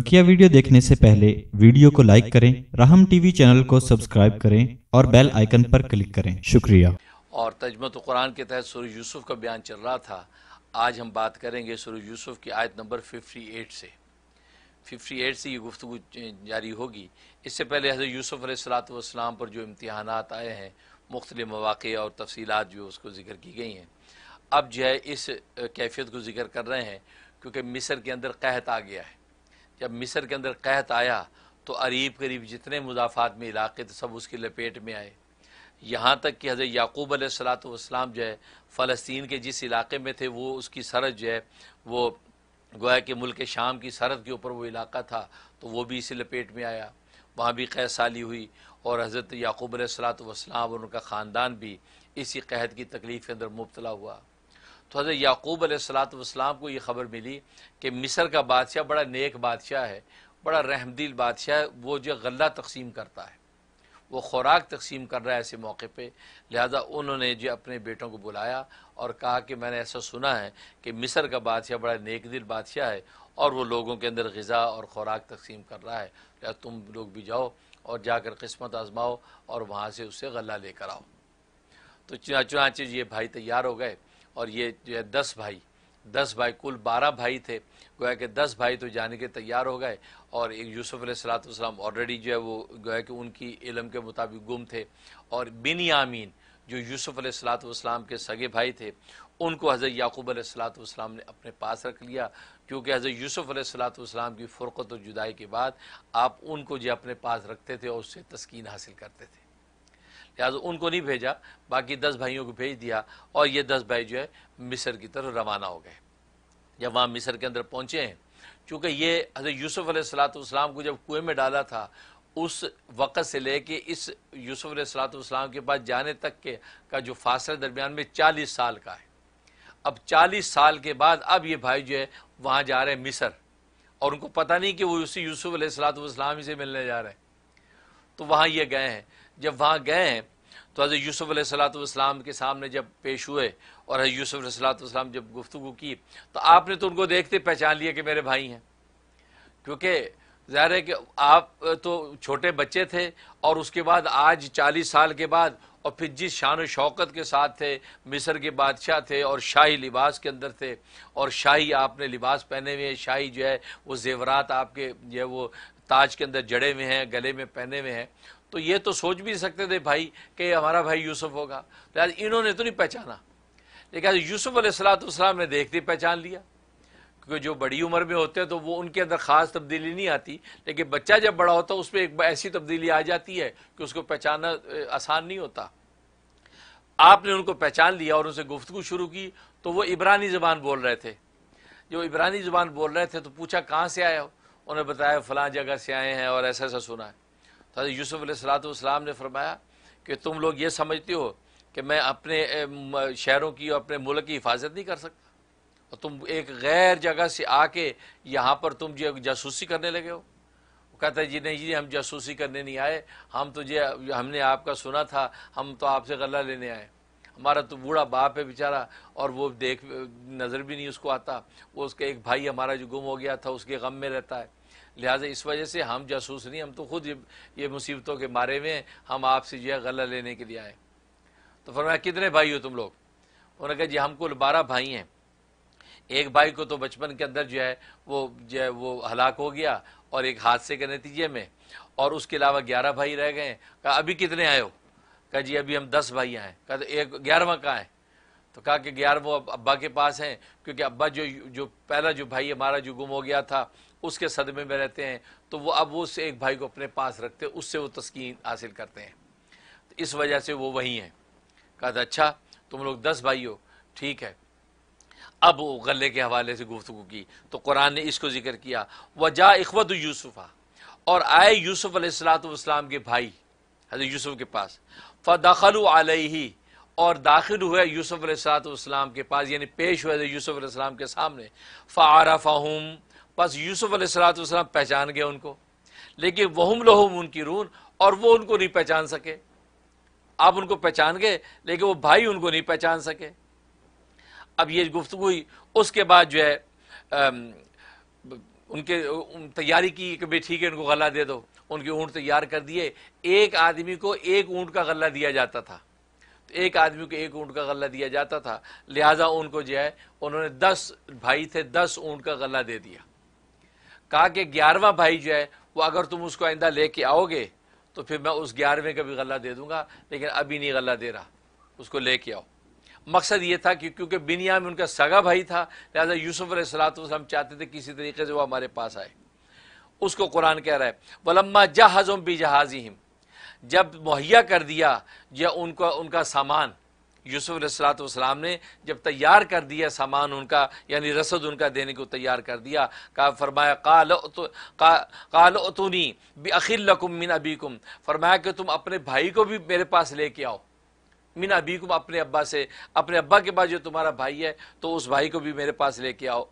बकिया वीडियो देखने से पहले वीडियो को लाइक करें राहम टीवी चैनल को सब्सक्राइब करें और बेल आइकन पर क्लिक करें शुक्रिया और तजमत कुरान के तहत सूर्य यूसुफ का बयान चल रहा था आज हम बात करेंगे सूर्य यूसुफ की आयत नंबर 58 से 58 से ये गुफ्तु जारी होगी इससे पहले हजर यूसुफ सलाम पर जो इम्तहान आए हैं मुख्तलि मौाक़े और तफसीत जो उसको ज़िक्र की गई हैं अब जो है इस कैफियत को ज़िक्र कर रहे हैं क्योंकि मिसर के अंदर कहत आ गया है जब मिस्र के अंदर कहत आया तो अरीब करीब जितने मुदाफ़ात में इलाके थे सब उसकी लपेट में आए यहाँ तक कि हज़रत याकूब सलात वसलाम जो है फ़लस्तीन के जिस इलाके में थे वो उसकी सरहद जो है वो गोया के मुल्क शाम की सरहद के ऊपर वो इलाका था तो वो भी इसी लपेट में आया वहाँ भी क़ैसाली साली हुई और हज़रत याकूब सलात वसलाम और उनका ख़ानदान भी इसी कहत की तकलीफ़ के अंदर मुबतला हुआ तो हज़रत याकूब सलातम को ये ख़बर मिली कि मिस्र का बादशाह बड़ा नेक बादशाह है बड़ा रहमदिल बादशाह है वो जो गला तकसीम करता है वो खुराक तकसीम कर रहा है ऐसे मौके पर लिहाजा उन्होंने जो अपने बेटों को बुलाया और कहा कि मैंने ऐसा सुना है कि मिस्र का बादशाह बड़ा नेक दिल बादशाह है और वो लोगों के अंदर गज़ा और ख़ुराक तकसीम कर रहा है लिहाजा तुम लोग भी जाओ और जाकर किस्मत आजमाओ और वहाँ से उसे गला लेकर आओ तो चुनाचे ये भाई तैयार हो गए और ये जो है दस भाई दस भाई कुल बारह भाई थे गोया के दस भाई तो जाने के तैयार हो गए और एक यूसुफ सलाम ऑलरेडी जो है वो गोया कि उनकी इलम के मुताबिक गुम थे और बिन यामीन जो यूसुफ सलाम के सगे भाई थे उनको हज़रत याकूब सलाम ने अपने पास रख लिया क्योंकि हज़रत यूसुफ सलाम की फ़ुरत और जुदाई के बाद आप उनको जो अपने पास रखते थे और उससे तस्किन हासिल करते थे लिहाजा उनको नहीं भेजा बाकी दस भाइयों को भेज दिया और ये दस भाई जो है मिस्र की तरफ रवाना हो गए जब वहाँ मिस्र के अंदर पहुँचे हैं चूँकि ये हजरत यूसुफ़ सलातम को जब कुएँ में डाला था उस वक़्त से ले कर इस यूसुफ़ सलातम के पास जाने तक के का जो फासला दरमियान में चालीस साल का है अब चालीस साल के बाद अब ये भाई जो है वहाँ जा रहे हैं मिसर और उनको पता नहीं कि वो उसी यूसुफ़ सलातम से मिलने जा रहे हैं तो वहाँ ये गए हैं जब वहाँ गए हैं तो हज़रत यूसुफ़ सलातम के सामने जब पेश हुए और हज़रत यूसुफ़ सलातम जब गुफ्तु की तो आपने तो उनको देखते पहचान लिया कि मेरे भाई हैं क्योंकि ज़ाहिर है कि आप तो छोटे बच्चे थे और उसके बाद आज चालीस साल के बाद और फिर जिस शान शौकत के साथ थे मिस्र के बादशाह थे और शाही लिबास के अंदर थे और शाही आपने लिबास पहने हुए हैं शाही जो है वो जेवरात आपके जो है वो ताज के अंदर जड़े हुए हैं गले में पहने हुए हैं तो ये तो सोच भी सकते थे भाई कि हमारा भाई यूसुफ होगा तो यार इन्होंने तो नहीं पहचाना लेकिन यूसुफ अलैहिस्सलाम ने देखते ही पहचान लिया क्योंकि जो बड़ी उम्र में होते हैं तो वो उनके अंदर ख़ास तब्दीली नहीं आती लेकिन बच्चा जब बड़ा होता है उसमें एक ऐसी तब्दीली आ जाती है कि उसको पहचानना आसान नहीं होता आपने उनको पहचान लिया और उनसे गुफ्तु शुरू की तो वो इबरानी ज़बान बोल रहे थे जो इबरानी ज़बान बोल रहे थे तो पूछा कहाँ से आया हो उन्हें बताया फ़ला जगह से आए हैं और ऐसा ऐसा सुना है तो यूसुफ ने फरमाया कि तुम लोग ये समझते हो कि मैं अपने शहरों की और अपने मुल्क की हिफाजत नहीं कर सकता और तुम एक गैर जगह से आके यहाँ पर तुम जो जासूसी करने लगे हो वो कहता है जी नहीं जी हम जासूसी करने नहीं आए हम तो जो हमने आपका सुना था हम तो आपसे गला लेने आए हमारा तो बूढ़ा बाप है बेचारा और वो देख नज़र भी नहीं उसको आता वो उसका एक भाई हमारा जो गुम हो गया था उसके गम में रहता है लिहाजा इस वजह से हम जासूस नहीं हम तो खुद ये मुसीबतों के मारे हुए हैं हम आपसे जो है गला लेने के लिए आए तो फरमाया कितने भाई हो तुम लोग उन्होंने कहा जी हमको बारह भाई हैं एक भाई को तो बचपन के अंदर जो है वो जो है वो हलाक हो गया और एक हादसे के नतीजे में और उसके अलावा ग्यारह भाई रह गए अभी कितने आए हो कहा जी अभी हम दस भाइया हैं कहा तो एक ग्यारहवा कहाँ है तो कहा कि ग्यारहवा अब अब्बा के पास हैं क्योंकि अब्बा जो जो पहला जो भाई हमारा जो गुम हो गया था उसके सदमे में रहते हैं तो वो अब उस एक भाई को अपने पास रखते हैं उससे वो तस्कीन हासिल करते हैं तो इस वजह से वो वहीं हैं कहा था अच्छा तुम लोग दस भाई हो ठीक है अब वो गले के हवाले से गुफ्तु की तो कुरान ने इसको जिक्र किया वजा इखवत यूसुफ़ा और आए यूसुफ़ असलातम के भाई हजरत यूसुफ़ के पास फ़दखल आलही और दाखिल हुए यूसुफ अलैहिस्सलाम के पास यानी पेश हुए यूसुफ अलैहिस्सलाम के सामने फ़ारफ़ाहम बस यूसुफ अलैहिस्सलाम पहचान गए उनको लेकिन वहम लहम उनकी रून और वो उनको नहीं पहचान सके आप उनको पहचान गए लेकिन वो भाई उनको नहीं पहचान सके अब ये गुफ्तु हुई उसके बाद जो है उनके तैयारी की कि भाई ठीक है उनको गला दे दो उनके ऊंट तैयार कर दिए एक आदमी को एक ऊंट का गला दिया जाता था तो एक आदमी को एक ऊँट का गला दिया जाता था लिहाजा उनको जो है उन्होंने दस भाई थे दस ऊंट का गला दे दिया कहा कि ग्यारहवा भाई जो है वो अगर तुम उसको आइंदा लेके आओगे तो फिर मैं उस ग्यारहवें का भी गला दे दूंगा लेकिन अभी नहीं गला दे रहा उसको लेके आओ मकसद ये था कि क्योंकि बिनिया में उनका सगा भाई था लिहाजा यूसुफ़ सलात चाहते थे किसी तरीके से वो हमारे पास आए उसको कुरान कह रहा है वलम्मा जहाज़ों बी जहाज़ी हिम जब मुहैया कर दिया या उनका उनका सामान यूसुफ सलाम ने जब तैयार कर दिया सामान उनका यानी रसद उनका देने को तैयार कर दिया का फरमाया बी बखिलकुम मिन अबीकुम फरमाया कि तुम अपने भाई को भी मेरे पास लेके आओ मिन अबीकुम अपने अब्बा से अपने अब्बा के बाद जो तुम्हारा भाई है तो उस भाई को भी मेरे पास लेके आओ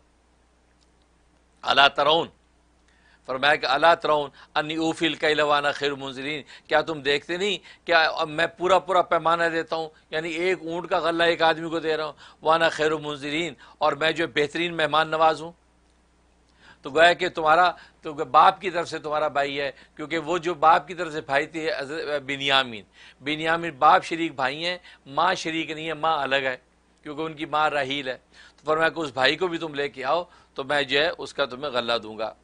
अला तरौन फरमाया कि अला तरौन अन्नी ऊफिल कई लवाना खैर मुंजरीन क्या तुम देखते नहीं क्या मैं पूरा पूरा पैमाना देता हूँ यानी एक ऊँट का गला एक आदमी को दे रहा हूँ वाना खैर मुंजरीन और मैं जो बेहतरीन मेहमान नवाज हूँ तो गया कि तुम्हारा तो बाप की तरफ से तुम्हारा भाई है क्योंकि वो जो बाप की तरफ से भाई थी बिनियामीन बिनियामीन बाप शरीक भाई हैं माँ शरीक नहीं है माँ अलग है क्योंकि उनकी माँ राहील है तो फरमाया कि उस भाई को भी तुम लेके आओ तो मैं जो है उसका तुम्हें गला दूंगा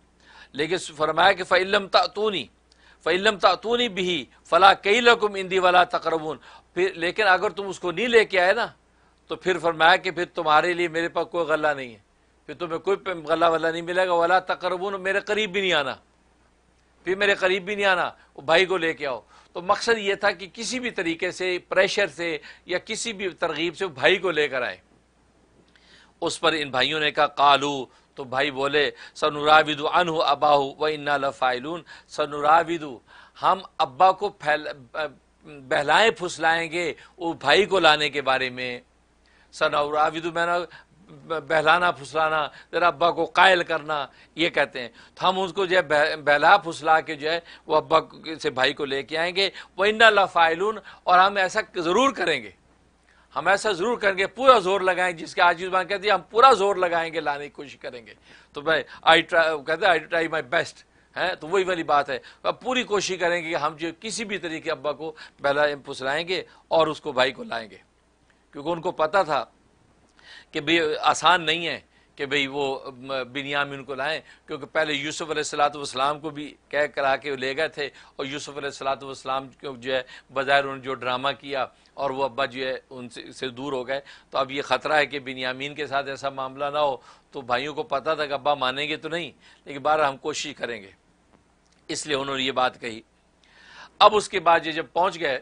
लेकिन फरमाया कि फ़िलम तातूनी फ़िलम तातूनी भी फ़ला कई लकुम इंदी वाला तकरबून फिर लेकिन अगर तुम उसको नहीं लेके आए ना तो फिर फरमाया कि फिर तुम्हारे लिए मेरे पास कोई गला नहीं है फिर तुम्हें कोई गला वाला नहीं मिलेगा वाला तकरबून मेरे करीब भी नहीं आना फिर मेरे करीब भी नहीं आना भाई को लेके आओ तो मकसद ये था कि किसी भी तरीके से प्रेशर से या किसी भी तरगीब से भाई को लेकर आए उस पर इन भाइयों ने कहा कालू तो भाई बोले सनुराविदु अनहु अबाहु व इन्ना लफ़ाइलून सनुराविदु हम अब्बा को फैल बहलाएं फुसलाएंगे वो भाई को लाने के बारे में सनुराविदु मैंने बहलाना फुसलाना ज़रा अब्बा को कायल करना ये कहते हैं तो हम उसको जो है बहला फुसला के जो है वो अब्बा से भाई को लेके आएंगे व इन्ना लफ़ाइलून और हम ऐसा ज़रूर करेंगे हम ऐसा ज़रूर करेंगे पूरा जोर लगाएंगे जिसके आज जुबान कहती है हम पूरा जोर लगाएंगे लाने की कोशिश करेंगे तो भाई आई ट्राई कहते हैं आई ट्राई माई बेस्ट है तो वही वाली बात है अब पूरी कोशिश करेंगे कि हम जो किसी भी तरीके अब्बा को पहला इम्पुस लाएंगे और उसको भाई को लाएंगे क्योंकि उनको पता था कि भाई आसान नहीं है कि भाई वो बिनियाम को लाएं क्योंकि पहले यूसुफ सलातम को भी कह करा के ले गए थे और यूसुफ सलातम को जो है बाज़ार उन्होंने जो ड्रामा किया और वो अब्बा जो है उनसे से दूर हो गए तो अब ये ख़तरा है कि बिनियामीन के साथ ऐसा मामला ना हो तो भाइयों को पता था कि अब्बा मानेंगे तो नहीं लेकिन बारह हम कोशिश करेंगे इसलिए उन्होंने ये बात कही अब उसके बाद ये जब पहुँच गए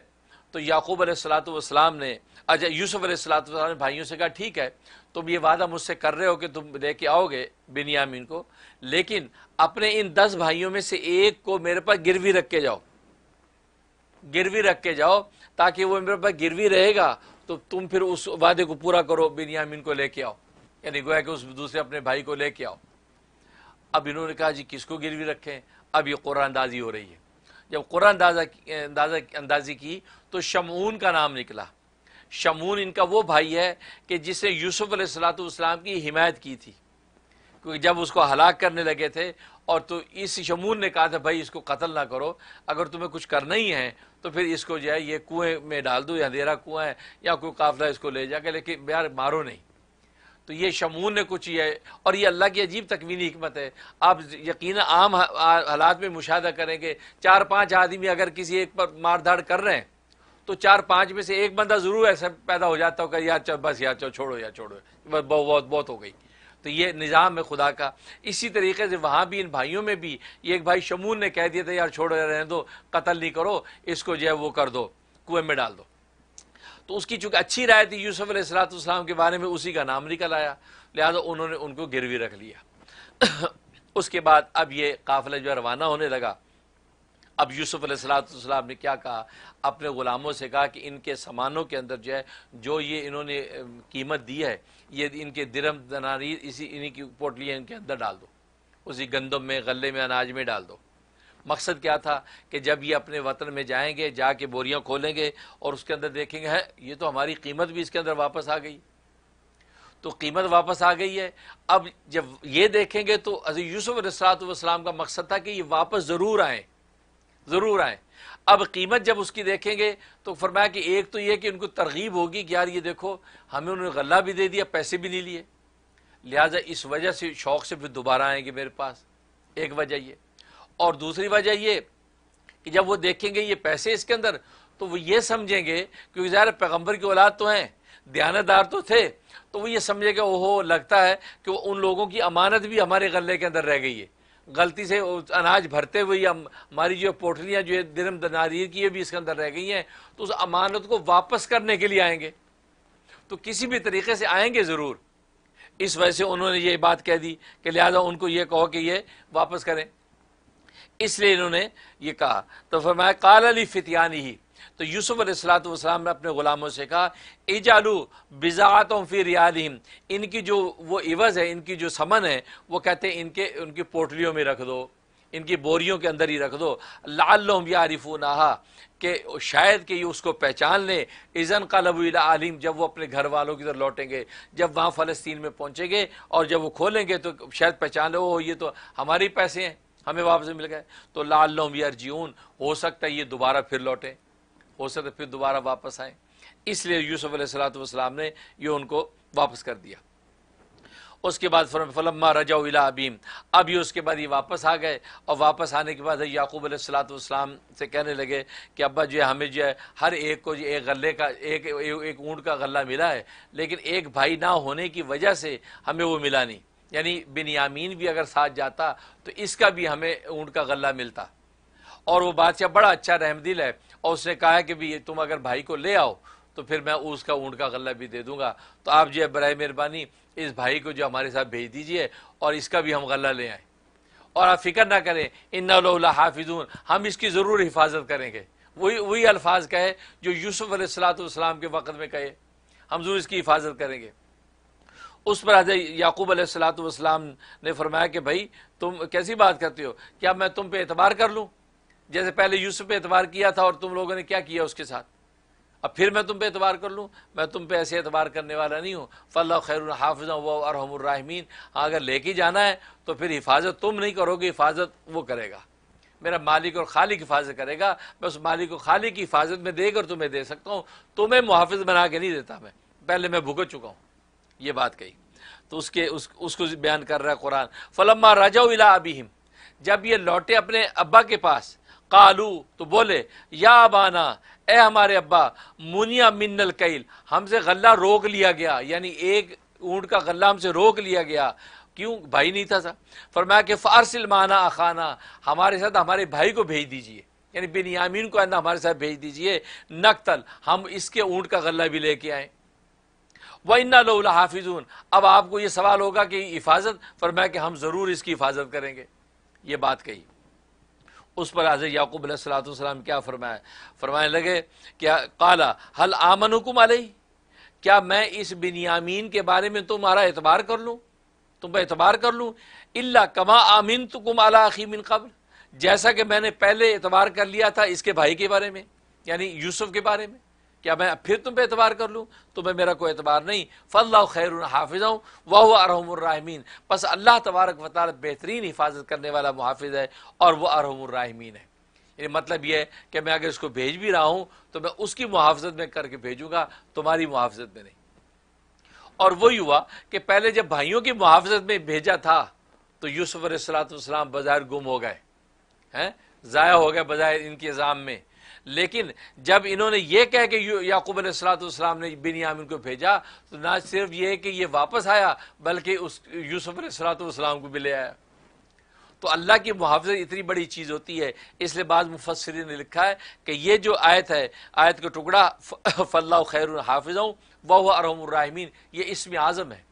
तो याकूब सलातम ने अच्छा यूसुफ सलाम ने भाइयों से कहा ठीक है तुम ये वादा मुझसे कर रहे हो कि तुम लेके आओगे बिनियामीन को लेकिन अपने इन दस भाइयों में से एक को मेरे पास गिरवी रख के जाओ गिरवी रख के जाओ ताकि वो मेरे पास गिरवी रहेगा तो तुम फिर उस वादे को पूरा करो बिनियामीन को लेके आओ यानी गोया कि उस दूसरे अपने भाई को लेके आओ अब इन्होंने कहा जी किसको गिरवी रखें अब ये कुरानंदाजी हो रही है जब कुरानंदाजा अंदाजा अंदाजी की तो शमून का नाम निकला शमून इनका वो भाई है कि जिसने यूसुफ सलातम की हिमायत की थी क्योंकि जब उसको हलाक करने लगे थे और तो इस शमून ने कहा था भाई इसको कत्ल ना करो अगर तुम्हें कुछ करना ही है तो फिर इसको जो है ये कुएं में डाल दो या अंधेरा कुआं है या कोई काफिला इसको ले जाकर लेकिन यार मारो नहीं तो ये शमून ने कुछ ये और ये अल्लाह की अजीब तकवीनी हमत है आप यकीन आम हालात में मुशाह करेंगे चार पाँच आदमी अगर किसी एक पर मार धाड़ कर रहे हैं तो चार पांच में से एक बंदा जरूर ऐसा पैदा हो जाता होगा यार चल बस यार चल छोड़ो यार छोड़ो बस बहुत बहुत हो गई तो ये निज़ाम है खुदा का इसी तरीके से वहाँ भी इन भाइयों में भी ये एक भाई शमून ने कह दिया था यार छोड़ो यार रहने दो कत्ल नहीं करो इसको जो है वो कर दो कुएं में डाल दो तो उसकी चूंकि अच्छी राय थी यूसुफ अलैहिस्सलाम के बारे में उसी का नाम निकल आया लिहाजा उन्होंने उनको गिरवी रख लिया उसके बाद अब ये काफिला जो है रवाना होने लगा अब यूसुफ अलैहिस्सलाम ने क्या कहा अपने ग़ुलामों से कहा कि इनके सामानों के अंदर जो है जो ये इन्होंने कीमत दी है ये इनके दिरम दनारी इसी इन्हीं की पोटलियाँ इनके अंदर डाल दो उसी गंदम में गले में अनाज में डाल दो मकसद क्या था कि जब ये अपने वतन में जाएंगे जाके बोरियाँ खोलेंगे और उसके अंदर देखेंगे है ये तो हमारी कीमत भी इसके अंदर वापस आ गई तो कीमत वापस आ गई है अब जब ये देखेंगे तो यूसुफ़ रसलात का मकसद था कि ये वापस ज़रूर आएँ ज़रूर आए अब कीमत जब उसकी देखेंगे तो फरमाया कि एक तो यह कि उनको तरगीब होगी कि यार ये देखो हमें उन्होंने गला भी दे दिया पैसे भी नहीं लिए लिहाजा इस वजह से शौक़ से फिर दोबारा आएंगे मेरे पास एक वजह ये और दूसरी वजह ये कि जब वो देखेंगे ये पैसे इसके अंदर तो वो ये समझेंगे क्योंकि ज़ाहिर पैगम्बर की औलाद तो हैं दयानतदार तो थे तो वो ये समझेगा ओहो लगता है कि वो उन लोगों की अमानत भी हमारे गले के अंदर रह गई है गलती से अनाज भरते हुए या हमारी जो पोटलियाँ जो है दिनम दनारीर की ये भी इसके अंदर रह गई हैं तो उस अमानत को वापस करने के लिए आएंगे तो किसी भी तरीके से आएंगे ज़रूर इस वजह से उन्होंने ये बात कह दी कि लिहाजा उनको ये कहो कि ये वापस करें इसलिए इन्होंने ये कहा तो फरमाया काल अली फितियानी ही तो यूसुफ अलैहिस्सलाम ने अपने ग़ुलामों से कहा इजालू बिजात फ़ी रियालिम इनकी जो वो इवज़ है इनकी जो समन है वो कहते हैं इनके उनकी पोटलियों में रख दो इनकी बोरियों के अंदर ही रख दो लाल यारिफू नहा कि शायद कि ये उसको पहचान लें इज़न कलब आलिम जब वो अपने घर वालों की तरफ लौटेंगे जब वहाँ फ़लस्तीन में पहुँचेंगे और जब वो खोलेंगे तो शायद पहचान लो ओ ये तो हमारे पैसे हैं हमें वापस मिल गए तो लाल लोम यार हो सकता है ये दोबारा फिर लौटें हो सकता फिर दोबारा वापस आए इसलिए यूसुफ अलैहिस्सलाम ने यह उनको वापस कर दिया उसके बाद फलम्मा रजा इला अबीम अब ये उसके बाद ये वापस आ गए और वापस आने के बाद याकूब अलैहिस्सलाम से कहने लगे कि अब्बा जो है हमें जो है हर एक को जो एक गले का एक एक ऊँट का गला मिला है लेकिन एक भाई ना होने की वजह से हमें वो मिला नहीं यानी बिनयामीन भी अगर साथ जाता तो इसका भी हमें ऊँट का गला मिलता और वो बादशाह बड़ा अच्छा रहमदिल है और उसने कहा कि भी तुम अगर भाई को ले आओ तो फिर मैं उसका ऊँट का गला भी दे दूंगा तो आप जो है बर मेहरबानी इस भाई को जो हमारे साथ भेज दीजिए और इसका भी हम गला ले आए और आप फिक्र ना करें इन हाफिजून हम इसकी ज़रूर हिफाजत करेंगे वही वही अल्फाज कहे जो यूसुफ सलाम के वक़्त में कहे हम जरूर इसकी हिफाजत करेंगे उस पर आज याकूब सलाम ने फरमाया कि भाई तुम कैसी बात करते हो क्या मैं तुम पे एतबार कर लूँ जैसे पहले यूसुफ पे एतबार किया था और तुम लोगों ने क्या किया उसके साथ अब फिर मैं तुम पे एतवार कर लूँ मैं तुम पे ऐसे एतबार करने वाला नहीं हूँ फल खैर हाफज हाफिज़ वरहमरहमीन अगर लेके जाना है तो फिर हिफाजत तुम नहीं करोगे हिफाजत वो करेगा मेरा मालिक और खाली की हिफाजत करेगा मैं उस मालिक और खाली की हिफाजत में देकर तुम्हें दे सकता हूँ तुम्हें मुहाफ़ बना के नहीं देता मैं पहले मैं भुगत चुका हूँ ये बात कही तो उसके उस, उसको बयान कर रहा है कुरान फलम्मा राजा उला अबीम जब ये लौटे अपने अब्बा के पास कालू तो बोले या बाना ए हमारे अब्बा मुनिया मिन्नल कैल हमसे गला रोक लिया गया यानी एक ऊँट का गला हमसे रोक लिया गया क्यों भाई नहीं था सा फरमाया कि फ़ारसिल माना अखाना हमारे साथ हमारे भाई को भेज दीजिए यानी यामीन को आंदा हमारे साथ भेज दीजिए नकतल हम इसके ऊँट का गला भी लेके आए व इन्ना लोला हाफिजून अब आपको ये सवाल होगा कि हिफाजत फरमाया कि हम ज़रूर इसकी हिफाजत करेंगे ये बात कही उस पर हाजिर याकूब सलाम क्या फरमाया फरमाने लगे क्या काला हल आमन हुकुम आलही क्या मैं इस बिनियामीन के बारे में तुम्हारा एतबार कर लूँ तुम पर एतबार कर लूँ इल्ला कमा आमीन तो कुम आला अखीमिन कब्र जैसा कि मैंने पहले एतबार कर लिया था इसके भाई के बारे में यानी यूसुफ के बारे में क्या मैं फिर तुम पे एतबार कर लूँ तुम्हें तो मेरा कोई एतबार नहीं फल खैर हाफिज़ हूँ वह अरहमरमीन बस अल्लाह तबारक वाल बेहतरीन हिफाजत करने वाला मुहाफ़ है और वह अरहमरमीन है मतलब ये मतलब यह है कि मैं अगर इसको भेज भी रहा हूँ तो मैं उसकी मुहाफ़त में करके भेजूँगा तुम्हारी मुहाफ़त में नहीं और वही हुआ कि पहले जब भाइयों की मुहाफ़त में भेजा था तो यूसुफ़ सलाम बाज़ार गुम हो गए हैं ज़ाया हो गए बज़ाहिर इनके इल्ज़ाम में लेकिन जब इन्होंने ये कह के याकूब अलैहिस्सलाम ने बिनियामिन को भेजा तो ना सिर्फ ये कि ये वापस आया बल्कि उस यूसुफ अलैहिस्सलाम को भी ले आया तो अल्लाह की मुहाफ़त इतनी बड़ी चीज़ होती है इसलिए बाद मुफसरी ने लिखा है कि ये जो आयत है आयत का टुकड़ा फल्ला खैर हाफिज़ वह अरहमराहमीन ये इसम आज़म है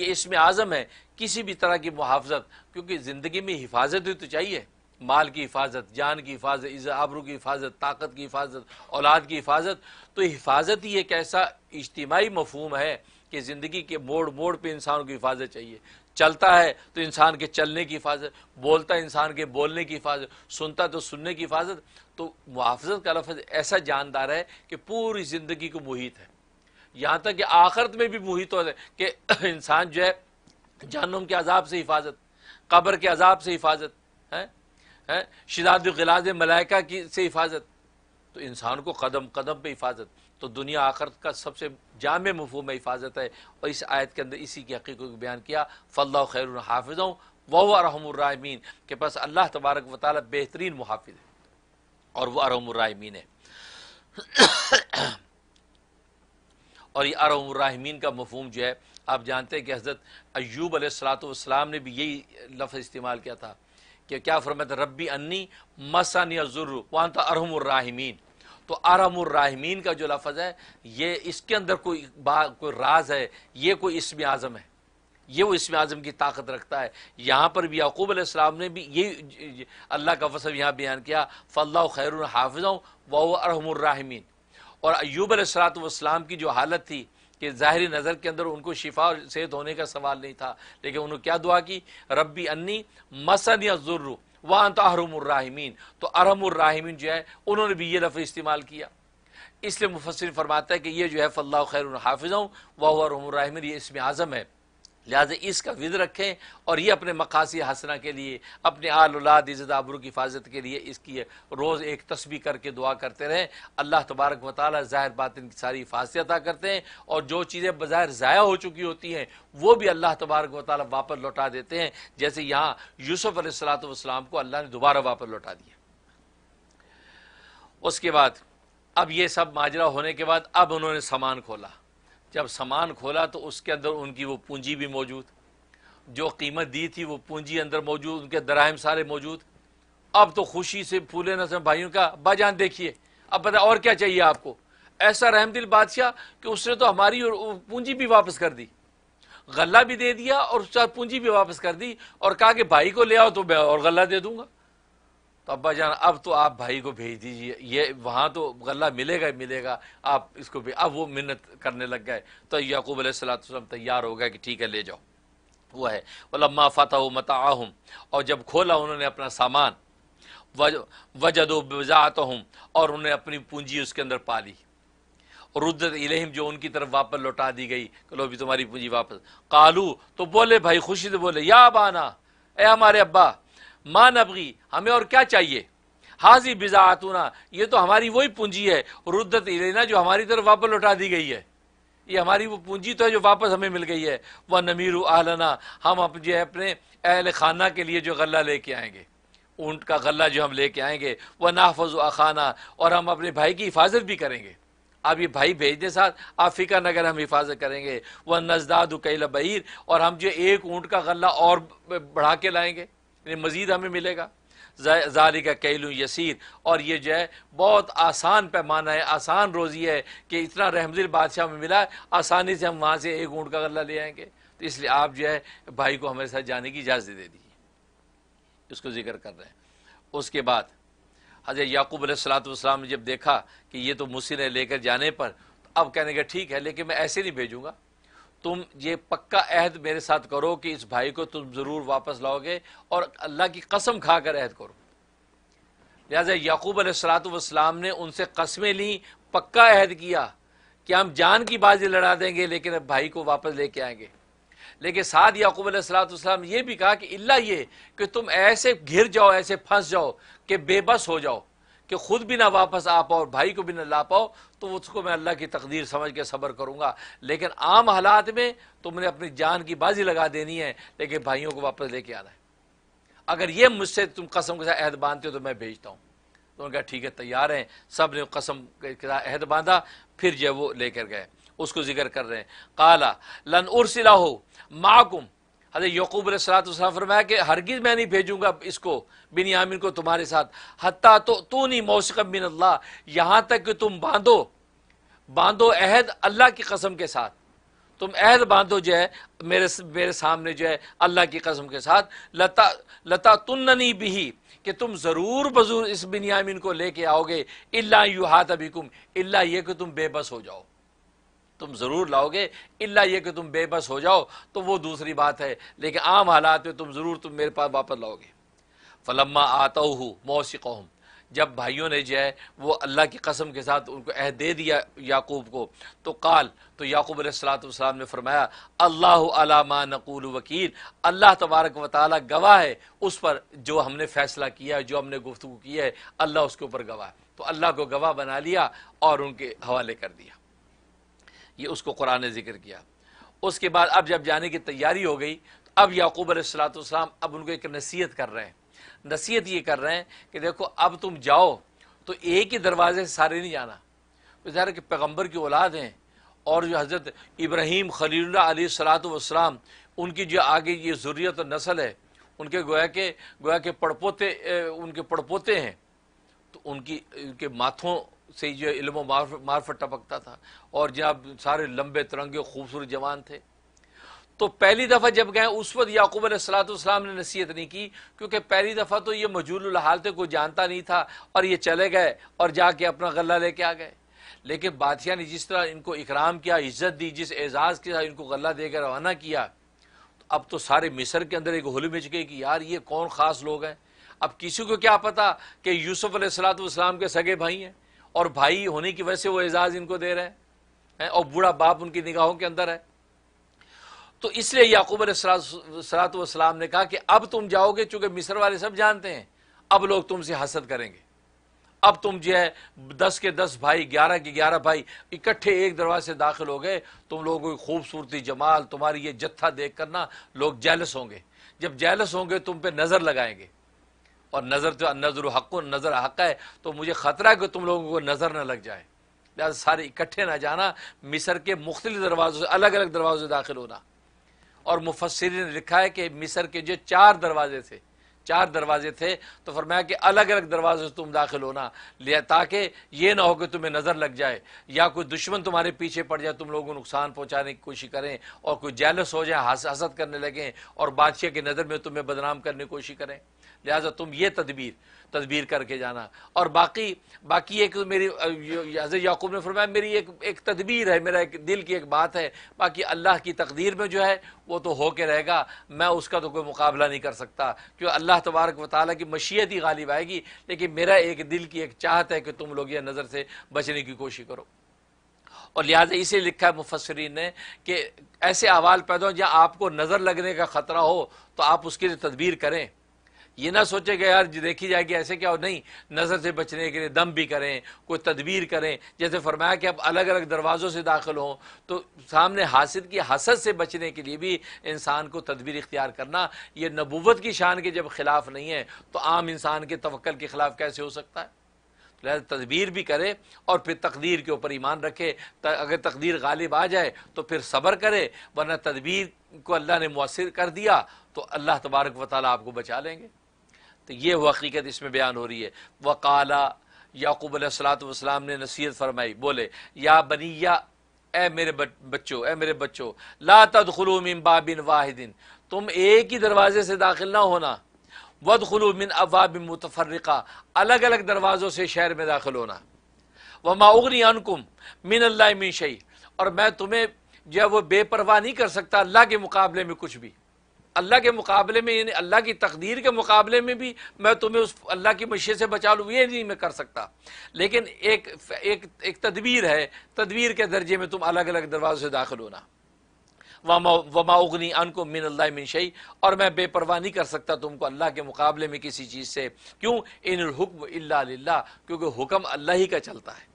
ये इसम आज़म है किसी भी तरह की मुहाफ़त क्योंकि ज़िंदगी में हिफाजत भी तो चाहिए माल की हिफाजत जान की हिफाजत आबरू की हिफाजत ताकत की हिफाजत औलाद की हिफाजत तो हिफाजत ही एक ऐसा इज्तमाही मफहम है कि ज़िंदगी के मोड़ मोड़ पर इंसानों की हिफाजत चाहिए चलता है तो इंसान के चलने की हिफाजत बोलता है इंसान के बोलने की हिफाजत सुनता तो सुनने की हिफाजत तो मुहाफ़त का लफ्ज़ ऐसा जानदार है कि पूरी ज़िंदगी को मुहित है यहाँ तक कि आखरत में भी मुहित हो कि इंसान जो है जहनम के अजाब से हिफाजत कब्र के अजाब से हिफाजत है है शिदाद गिलाज मलाइका की से हिफाजत तो इंसान को कदम कदम पर हिफाजत तो दुनिया आखिर का सबसे जाम मफहम हिफाजत है और इस आयत के अंदर इसी की हकीकत को बयान किया फ़ल्ला खैर हाफिज़ों वह अरहमरामीन के पास अल्लाह तबारक व बेहतरीन मुहाफ़ है और वह अरहमरामीन है और ये अरहमरामीन का मफहम जो है आप जानते हैं कि हज़रत अयूब सलात ने भी यही लफ्ज़ इस्तेमाल किया था कि क्या फरमाते रब्बी अन्नी मसानी जुर्र वान तो अरहमराहिमीन तो आरामराहिमीन का जो लफज है ये इसके अंदर कोई बा कोई राज है ये कोई इसम आज़म है ये वो इसम आज़म की ताकत रखता है यहाँ पर भी याकूब अलैहिस्सलाम ने भी यही अल्लाह का फसल यहाँ बयान किया फ़ल्ला खैर हाफिज़ वह अरहमराहिमीन और अयूब सलात की जो हालत थी कि ज़ाहरी नज़र के अंदर उनको शिफा और सेहत होने का सवाल नहीं था लेकिन उन्होंने क्या दुआ की रब्बी अन्नी मसन या जुर्रु वहाँ तो अहरमराहिमीन तो अरहमराहिमीन जो है उन्होंने भी ये लफ्ज़ इस्तेमाल किया इसलिए मुफसर फरमाता है कि ये जो है फ़ल्ला खैर हाफिज़ हूँ वह ये इसमें आज़म है लिहाजा इसका विद रखें और ये अपने मकासी हसना के लिए अपने आल उलाद इज़्ज़त आबरू की हिफाजत के लिए इसकी रोज़ एक तस्वीर करके दुआ करते रहें अल्लाह तबारक वाली ज़ाहिर बातिन की सारी हिफाजत अदा करते हैं और जो चीज़ें बज़ाहिर ज़ाया हो चुकी होती हैं वो भी अल्लाह तबारक वाली वापस लौटा देते हैं जैसे यहाँ यूसुफ़ सलातम को अल्लाह ने दोबारा वापस लौटा दिया उसके बाद अब ये सब माजरा होने के बाद अब उन्होंने सामान खोला जब सामान खोला तो उसके अंदर उनकी वो पूंजी भी मौजूद जो कीमत दी थी वो पूंजी अंदर मौजूद उनके दराहम सारे मौजूद अब तो खुशी से फूले नजर भाइयों का बाजान देखिए अब पता और क्या चाहिए आपको ऐसा रहमदिल बादशाह कि उसने तो हमारी पूंजी भी वापस कर दी गला भी दे दिया और उसके पूंजी भी वापस कर दी और कहा कि भाई को ले आओ तो मैं और गला दे दूंगा तो अब्बा जान अब तो आप भाई को भेज दीजिए ये वहाँ तो गला मिलेगा ही मिलेगा आप इसको भी अब वो मिन्नत करने लग गए तो याकूब सलाम तैयार हो गया कि ठीक है ले जाओ हुआ है वल्मा फ़तह मताहम और जब खोला उन्होंने अपना सामान वजद वजात हूँ और उन्हें अपनी पूंजी उसके अंदर पा ली रुद्दत इलहिम जो उनकी तरफ वापस लौटा दी गई कलो भी तुम्हारी पूंजी वापस कालू तो बोले भाई खुशी से बोले या अबाना ए हमारे अब्बा माँ नबगी हमें और क्या चाहिए हाजी बिजातूना ये तो हमारी वही पूंजी है रुद्दत इलेना जो हमारी तरफ वापस लौटा दी गई है ये हमारी वो पूंजी तो है जो वापस हमें मिल गई है वह नमीर आलना हम अप जो है अपने अहल खाना के लिए जो गला लेके आएंगे ऊंट का गला जो हम लेके आएंगे वह नाफज अखाना और हम अपने भाई की हिफाजत भी करेंगे आप ये भाई भेज दें साथ आप फिकर नगर हम हिफाजत करेंगे वह नजदाद कैला बहीर और हम जो एक ऊंट का गला और बढ़ा के लाएंगे मज़ीद हमें मिलेगा जारी का कहलू यसीर और ये जो है बहुत आसान पैमाना है आसान रोज़ी है कि इतना रहमदिल बादशाह में मिला है आसानी से हम वहाँ से एक ऊँट का गला ले आएंगे तो इसलिए आप जो है भाई को हमारे साथ जाने की इजाज़त दे दीजिए इसको जिक्र कर रहे हैं उसके बाद हजरत याकूब सलाम ने जब देखा कि ये तो मुझसे लेकर जाने पर तो अब कहने का ठीक है लेकिन मैं ऐसे नहीं भेजूंगा तुम ये पक्का अहद मेरे साथ करो कि इस भाई को तुम ज़रूर वापस लाओगे और अल्लाह की कसम खाकर अहद करो लिहाजा याकूब सलातम ने उनसे कस्में ली पक्का अहद किया कि हम जान की बाजी लड़ा देंगे लेकिन अब भाई को वापस लेके आएंगे लेकिन साथ याकूब सलाम ये भी कहा कि अल्लाह ये कि तुम ऐसे घिर जाओ ऐसे फंस जाओ कि बेबस हो जाओ कि खुद भी ना वापस आ पाओ भाई को भी ना ला पाओ तो उसको मैं अल्लाह की तकदीर समझ के सब्र करूंगा लेकिन आम हालात में तुमने अपनी जान की बाजी लगा देनी है लेकिन भाइयों को वापस लेके आना है अगर ये मुझसे तुम कसम के साथ बांधते हो तो मैं भेजता हूँ तो उन्होंने कहा ठीक है तैयार है सब ने कसम के साथ बांधा फिर जो वो लेकर गए उसको जिक्र कर रहे हैं काला लन उर्सिला हो माकुम हजरत यकूब सलाम फरमाया कि हरगिज़ मैं नहीं भेजूंगा इसको बिन यामिन को तुम्हारे साथ हती तो तू नहीं मौसकम बिन अल्लाह यहाँ तक कि तुम बांधो बांधो अहद अल्लाह की कसम के साथ तुम अहद बांधो जो है मेरे मेरे सामने जो है अल्लाह की कसम के साथ लता लता तुन्ननी बिही कि तुम ज़रूर बजूर इस बिन यामिन को लेके आओगे अल्ला यू हाथ अभी कुम अल्ला ये कि तुम बेबस हो जाओ तुम ज़रूर लाओगे इल्ला ये कि तुम बेबस हो जाओ तो वो दूसरी बात है लेकिन आम हालात में तुम ज़रूर तुम मेरे पास वापस लाओगे फलम्मा आता हूँ मौसिकहम जब भाइयों ने जो है वो अल्लाह की कसम के साथ उनको अह दे दिया याकूब को तो काल तो याकूब सलाम ने फरमाया अल्लाह अलामा नकूल वकील अल्लाह तबारक व गवाह है उस पर जो हमने फ़ैसला किया है जो हमने गुफ्तु की है अल्लाह उसके ऊपर गवाह है तो अल्लाह को गवाह बना लिया और उनके हवाले कर दिया ये उसको कुरान ने जिक्र किया उसके बाद अब जब जाने की तैयारी हो गई तो अब याकूब अलैहिस्सलाम अब उनको एक नसीहत कर रहे हैं नसीहत ये कर रहे हैं कि देखो अब तुम जाओ तो एक ही दरवाजे से सारे नहीं जाना तो कि पैगम्बर की औलाद हैं और जो हज़रत इब्राहीम खलील सलाम उनकी जो आगे ये ज़रूरत और नस्ल है उनके गोया के गोया के पड़पोते उनके पड़पोते हैं तो उनकी उनके माथों से ये इल्म मार्फत टपकता था और जहाँ सारे लंबे तिरंगे खूबसूरत जवान थे तो पहली दफ़ा जब गए उस वक्त याकूब सलाम ने नसीहत नहीं की क्योंकि पहली दफ़ा तो ये मजूल हाल थे कोई जानता नहीं था और ये चले गए और जाके अपना गला लेके आ गए लेकिन बादशाह ने जिस तरह इनको इकराम किया इज्जत दी जिस एजाज़ के साथ इनको गला देकर रवाना किया तो अब तो सारे मिस्र के अंदर एक होली मिच गई कि यार ये कौन ख़ास लोग हैं अब किसी को क्या पता कि यूसुफ़ सलाम के सगे भाई हैं और भाई होने की वजह से वो एजाज़ इनको दे रहे हैं और बूढ़ा बाप उनकी निगाहों के अंदर है तो इसलिए याकूब सलात ने कहा कि अब तुम जाओगे चूंकि मिस्र वाले सब जानते हैं अब लोग तुमसे हसद करेंगे अब तुम जो है दस के दस भाई ग्यारह के ग्यारह भाई इकट्ठे एक दरवाजे से दाखिल हो गए तुम लोगों की खूबसूरती जमाल तुम्हारी ये जत्था देख कर ना लोग जैलस होंगे जब जेलस होंगे तुम पे नज़र लगाएंगे और नज़र तो नज़र हक नज़र हक है तो मुझे ख़तरा है कि तुम लोगों को नज़र न लग जाए लिहाजा सारे इकट्ठे ना जाना मिसर के मुख्तलि दरवाज़ों से अलग अलग दरवाज़ों से दाखिल होना और मुफसरी ने लिखा है कि मिसर के जो चार दरवाजे थे चार दरवाजे थे तो फरमाया कि अलग अलग दरवाजों से तुम दाखिल होना लिया ताकि ये ना हो कि तुम्हें नज़र लग जाए या कोई दुश्मन तुम्हारे पीछे पड़ जाए तुम लोगों को नुकसान पहुंचाने की कोशिश करें और कोई जेलस हो जाए हसद करने लगें और बादशाह की नज़र में तुम्हें बदनाम करने की कोशिश करें लिहाजा तुम ये तदबीर तदबीर करके जाना और बाकी बाकी एक मेरी हजरत याकूब ने फरमाया मेरी एक एक तदबीर है मेरा एक दिल की एक बात है बाकी अल्लाह की तकदीर में जो है वो तो हो के रहेगा मैं उसका तो कोई मुकाबला नहीं कर सकता क्योंकि अल्लाह तबारक वाली की मशीयत ही गालिब आएगी लेकिन मेरा एक दिल की एक चाहत है कि तुम लोग यह नज़र से बचने की कोशिश करो और लिहाजा इसे लिखा है मुफसरीन ने कि ऐसे आवाज़ पैदा हो जहाँ आपको नज़र लगने का ख़तरा हो तो आप उसके लिए तदबीर करें ये ना सोचे कि यार देखी जाएगी ऐसे क्या हो नहीं नज़र से बचने के लिए दम भी करें कोई तदबीर करें जैसे फरमाया कि आप अलग अलग दरवाज़ों से दाखिल हों तो सामने हासिल की हसद से बचने के लिए भी इंसान को तदबीर इख्तियार करना ये नबूवत की शान के जब खिलाफ नहीं है तो आम इंसान के तवक्ल के खिलाफ कैसे हो सकता है तो लिहाजा तदबीर भी करे और फिर तकदीर के ऊपर ईमान रखे अगर तकदीर गालिब आ जाए तो फिर सब्र करे वरना तदबीर को अल्लाह ने मौसर कर दिया तो अल्लाह तबारक वाली आपको बचा लेंगे तो ये वो हकीकत इसमें बयान हो रही है वकाला याकूब सलातम ने नसीहत फरमाई बोले या बनिया ऐ मेरे बच्चो ए मेरे बच्चो ला तदखलू मिन बाबिन वाहिदिन तुम एक ही दरवाजे से दाखिल ना होना वद खलू मिन अवाब मुतफरका अलग अलग दरवाज़ों से शहर में दाखिल होना व उगनी अनकुम मिन अल्लाह मिन शई और मैं तुम्हें जो है वो बेपरवाह नहीं कर सकता अल्लाह के मुकाबले में कुछ भी अल्लाह के मुकाबले में यानी अल्लाह की तकदीर के मुकाबले में भी मैं तुम्हें उस अल्लाह की मशीत से बचा लूँ ये नहीं मैं कर सकता लेकिन एक एक एक तदबीर है तदबीर के दर्जे में तुम अलग अलग दरवाज़ों से दाखिल होना वमा वमा उगनी अन को मिन अल्लाह मिनशई और मैं बेपरवाह नहीं कर सकता तुमको अल्लाह के मुकाबले में किसी चीज़ से क्यों इन हुक्म इल्ला क्योंकि हुक्म अल्लाह ही का चलता है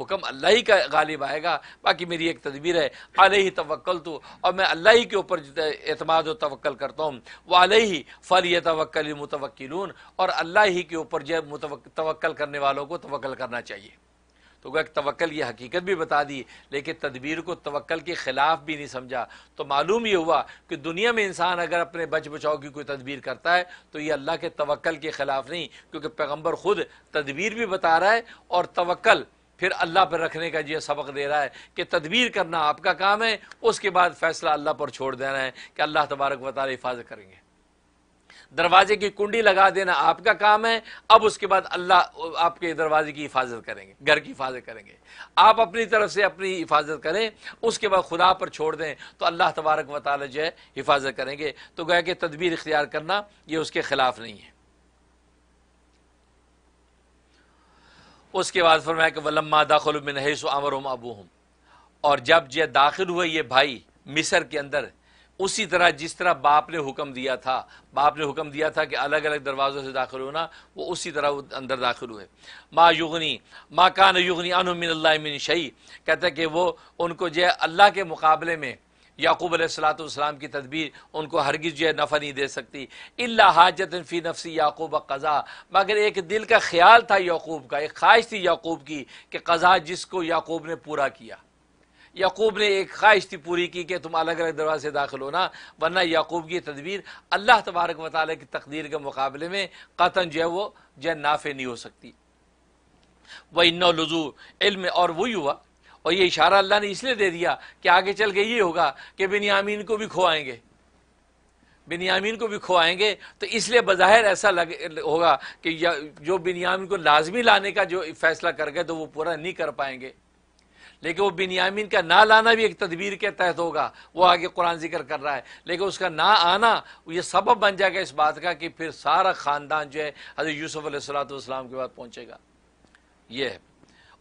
हुक्म अल्लाह ही का गालिब आएगा बाकी मेरी एक तदबीर है अलह ही तवक्ल तो और मैं अल्लाह ही के ऊपर और तवक्ल करता हूँ वह अलह ही फल ये तवक्ल मुतवक्ल और अल्लाह ही के ऊपर जो तवक्ल करने वालों को तवक्ल करना चाहिए तो वह तवक्ल ये हकीकत भी बता दी लेकिन तदबीर को तवक्ल के ख़िलाफ़ भी नहीं समझा तो मालूम ये हुआ कि दुनिया में इंसान अगर अपने बच बचाओ की कोई तदबीर करता है तो ये अल्लाह के तवक्ल के ख़िलाफ़ नहीं क्योंकि पैगम्बर ख़ुद तदबीर भी बता रहा है और तवक्ल फिर अल्लाह पर रखने का जो सबक दे रहा है कि तदबीर करना आपका काम है उसके बाद फैसला अल्लाह पर छोड़ देना है कि अल्लाह तबारक वाले हिफाजत करेंगे दरवाजे की कुंडी लगा देना आपका काम है अब उसके बाद अल्लाह आपके दरवाजे की हिफाजत करेंगे घर की हिफाजत करेंगे आप अपनी तरफ से अपनी हिफाजत करें उसके बाद खुदा पर छोड़ दें तो अल्लाह तबारक वाले जो है हिफाजत करेंगे तो गया कि तदबीर इख्तियार करना ये उसके ख़िलाफ़ नहीं है उसके बाद फरमाया कि वलम्मा दाखिल बिन अमर हम अबू हम और जब यह दाखिल हुए ये भाई मिसर के अंदर उसी तरह जिस तरह बाप ने हुक्म दिया था बाप ने हुक्म दिया था कि अलग अलग दरवाज़ों से दाखिल होना वो उसी तरह वो अंदर दाखिल हुए माँ युगनी माँ कान युगनी अनुमिन शही कहता है कि वो उनको जो अल्लाह के मुकाबले में याकूब सलाम की तदबीर उनको हरगिज जो है नफ़ा नहीं दे सकती इल्ला हाजत फ़ी नफसी याकूब कज़ा मगर एक दिल का ख्याल था याकूब का एक ख्वाहिश थी याकूब की कि कज़ा जिसको याकूब ने पूरा किया याकूब ने एक ख्वाहिश थी पूरी की कि तुम अलग अलग दरवाजे से दाखिल होना वरना याकूब की तदबीर अल्लाह तबारक वाली की तकदीर के मुकाबले में कतन जो है वो जो नाफे नहीं हो सकती वह इन्नो लजू इल्म और वही हुआ और ये इशारा अल्लाह ने इसलिए दे दिया कि आगे चल के ये होगा कि बिनियामीन को भी खोआएंगे बिनियामीन को भी खोआएंगे तो इसलिए बज़ाहिर ऐसा लगे होगा कि जो बिनियामीन को लाजमी लाने का जो फैसला कर गए तो वो पूरा नहीं कर पाएंगे लेकिन वो बिनियामीन का ना लाना भी एक तदबीर के तहत होगा वो आगे कुरान जिक्र कर रहा है लेकिन उसका ना आना ये सबब बन जाएगा इस बात का कि फिर सारा ख़ानदान जो है हजरत यूसुफ़ सलात के बाद पहुँचेगा ये है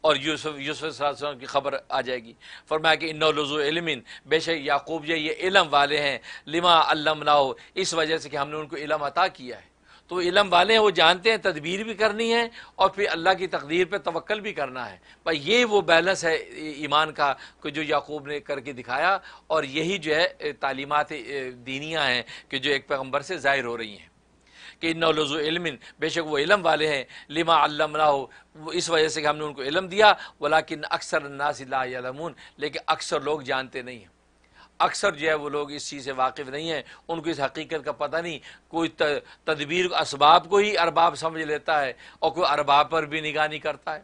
और यूसुफ यूसुफ की खबर आ जाएगी फरमाया कि इन लजू इलमिन बेशक याकूब ये ये इलम वाले हैं लिमा अल्लम ना हो इस वजह से कि हमने उनको इलम अता किया है तो इलम वाले हैं वो जानते हैं तदबीर भी करनी है और फिर अल्लाह की तकदीर पर तवक्ल भी करना है पर ये वो बैलेंस है ईमान का कि जो याकूब ने करके दिखाया और यही जो है तालीमत दीनियाँ हैं कि जो एक पैगम्बर से ज़ाहिर हो रही हैं कि इन्नज़ु इलमिन बेशक वो इलम वाले हैं लिमा अल्लमना हो इस वजह से कि हमने उनको इलम दिया वलाकिन अक्सर नासिलमून लेकिन अक्सर लोग जानते नहीं हैं अक्सर जो है वो लोग इस चीज़ से वाकिफ़ नहीं हैं उनको इस हकीकत का पता नहीं कोई तदबीर इसबाब को ही अरबाब समझ लेता है और कोई अरबाब पर भी निगाह नहीं करता है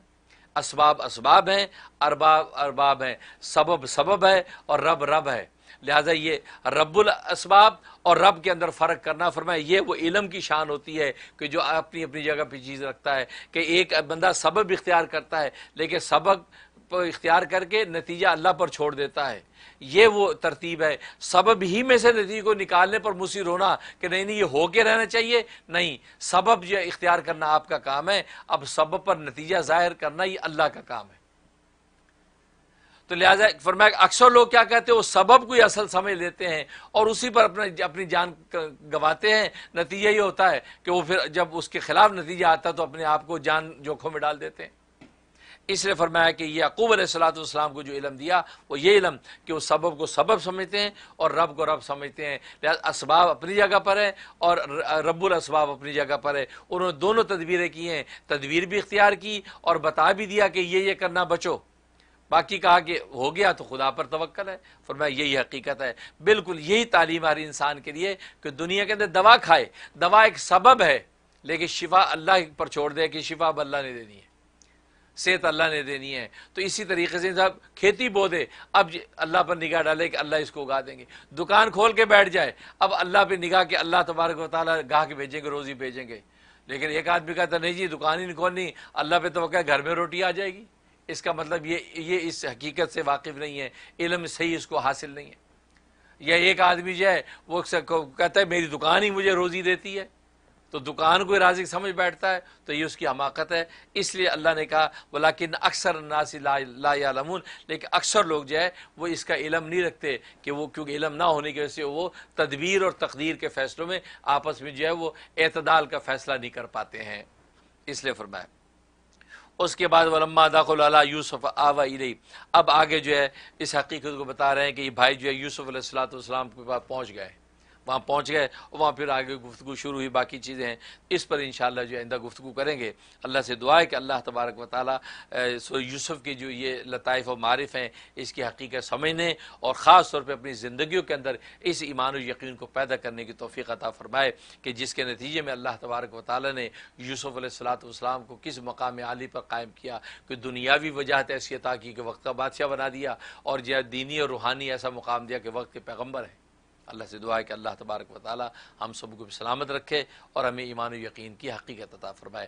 इसबाब इसबाब हैं अरबाब अरबाब हैं सबब सबब है और रब रब है लिहाजा ये रब्बुल असबाब और रब के अंदर फ़र्क करना फरमाए ये वो इलम की शान होती है कि जो अपनी अपनी जगह पर चीज़ रखता है कि एक बंदा सबब इख्तियार करता है लेकिन सबक इख्तियार करके नतीजा अल्लाह पर छोड़ देता है ये वो तरतीब है सबब ही में से नतीजे को निकालने पर मुसीर होना कि नहीं नहीं ये हो के रहना चाहिए नहीं सबब जो इख्तियार करना आपका काम है अब सबब पर नतीजा ज़ाहिर करना ये अल्लाह का काम है तो लिहाजा फरमाया अक्सर लोग क्या कहते हैं वो सबब को ही असल समझ लेते हैं और उसी पर अपने अपनी जान गंवाते हैं नतीजा ये होता है कि वो फिर जब उसके खिलाफ नतीजा आता है तो अपने आप को जान जोखों में डाल देते हैं इसलिए फरमाया कि याकूब सलाम को जो इलम दिया वो ये इलम कि वो सबब को सबब समझते हैं और रब को रब समझते हैं लिहाजा इसबाब अपनी जगह पर है और रबुल इसबाब अपनी जगह पर है उन्होंने दोनों तदबीरें की हैं तदबीर भी इख्तियार की और बता भी दिया कि ये ये करना बचो बाकी कहा कि हो गया तो खुदा पर तवक्कल है फरमाया यही हकीकत है बिल्कुल यही तालीम आ रही इंसान के लिए कि दुनिया के अंदर दवा खाए दवा एक सबब है लेकिन शिफा अल्लाह पर छोड़ दे कि शिफा अब अल्लाह ने देनी है सेहत अल्लाह ने देनी है तो इसी तरीके से साहब खेती बो दे अब अल्लाह पर निगाह डाले कि अल्लाह इसको उगा देंगे दुकान खोल के बैठ जाए अब अल्लाह पर निगाह के अल्लाह तबारक वाली गाह के भेजेंगे रोज़ी भेजेंगे लेकिन एक आदमी कहता नहीं जी दुकान ही नहीं खोलनी अल्लाह पे तो घर में रोटी आ जाएगी इसका मतलब ये ये इस हकीकत से वाकिफ़ नहीं है इलम सही इसको हासिल नहीं है या एक आदमी जो है वो कहता है मेरी दुकान ही मुझे रोज़ी देती है तो दुकान को राजिक समझ बैठता है तो ये उसकी हमाकत है इसलिए अल्लाह ने कहा कि अक्सर नासी लायामून लेकिन अक्सर लोग जो है वो इसका इलम नहीं रखते कि वो क्योंकि इलम ना होने की वजह से वो तदबीर और तकदीर के फ़ैसलों में आपस में जो है वो अतदाल का फ़ैसला नहीं कर पाते हैं इसलिए फरमाया उसके बाद वलम्मा दाखुल यूसुफ आवा इलई अब आगे जो है इस हकीकत को बता रहे हैं कि भाई जो है यूसुफ़ सलात के पास पहुँच गए वहाँ पहुँच गए और वहाँ फिर आगे गुफ्तु शुरू हुई बाकी चीज़ें हैं इस पर इन जो आइंदा गुफ्तु करेंगे अल्लाह से दुआ है कि अल्लाह तबारक व ताली सो यूसुफ़ की जो ये लताइफ़ और मारफ़ हैं इसकी हकीकत समझने और ख़ास तौर पर अपनी ज़िंदगी के अंदर इस ईमान यकीन को पैदा करने की तोफ़ी अता फ़रमाए कि जिसके नतीजे में अल्लाह तबारक व ताली ने यूसुफ़ सलाम को किस मकाम आली पर कायम किया कि दुनियावी वजह ऐसी अता की कि वक्त का बादशाह बना दिया और जो दीनी और रूहानी ऐसा मुकाम दिया कि वक्त के पैगम्बर हैं अल्लाह से दुआ है कि अल्लाह तबारक वाली हम सबको भी सलामत रखे और हमें ईमान यकीन की हकीकत अता फ़रमाए